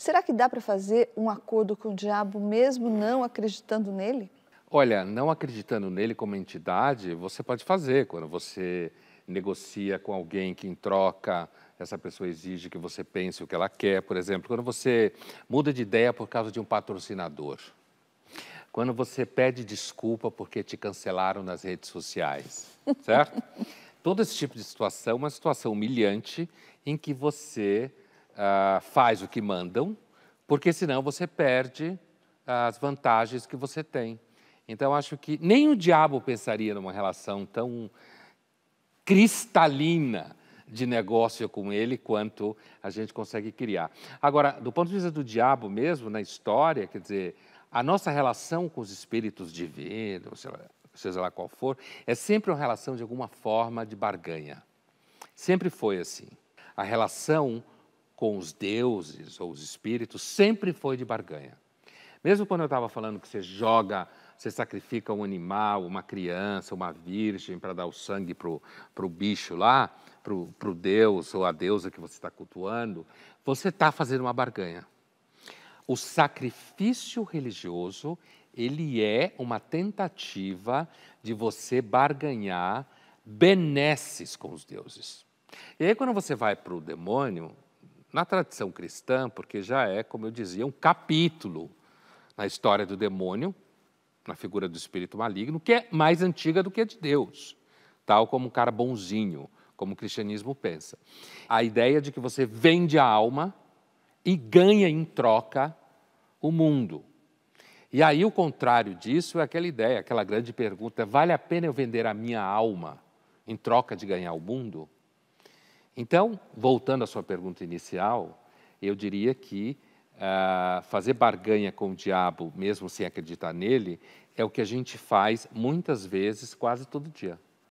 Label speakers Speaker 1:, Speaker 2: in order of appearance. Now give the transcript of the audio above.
Speaker 1: Será que dá para fazer um acordo com o diabo mesmo não acreditando nele? Olha, não acreditando nele como entidade, você pode fazer quando você negocia com alguém que em troca essa pessoa exige que você pense o que ela quer, por exemplo, quando você muda de ideia por causa de um patrocinador, quando você pede desculpa porque te cancelaram nas redes sociais, certo? Todo esse tipo de situação é uma situação humilhante em que você ah, faz o que mandam, porque senão você perde ah, as vantagens que você tem. Então, acho que nem o diabo pensaria numa relação tão cristalina de negócio com ele quanto a gente consegue criar. Agora, do ponto de vista do diabo mesmo, na história, quer dizer, a nossa relação com os espíritos divinos, seja lá qual for, é sempre uma relação de alguma forma de barganha. Sempre foi assim. A relação com os deuses ou os espíritos sempre foi de barganha. Mesmo quando eu estava falando que você joga, você sacrifica um animal, uma criança, uma virgem para dar o sangue para o bicho lá, para o deus ou a deusa que você está cultuando, você está fazendo uma barganha. O sacrifício religioso, ele é uma tentativa de você barganhar benesses com os deuses. E aí, quando você vai para o demônio, na tradição cristã, porque já é, como eu dizia, um capítulo na história do demônio, na figura do espírito maligno, que é mais antiga do que a de Deus, tal como um cara bonzinho, como o cristianismo pensa. A ideia de que você vende a alma e ganha em troca o mundo. E aí o contrário disso é aquela ideia, aquela grande pergunta: vale a pena eu vender a minha alma em troca de ganhar o mundo? Então, voltando à sua pergunta inicial, eu diria que uh, fazer barganha com o diabo, mesmo sem acreditar nele, é o que a gente faz muitas vezes, quase todo dia.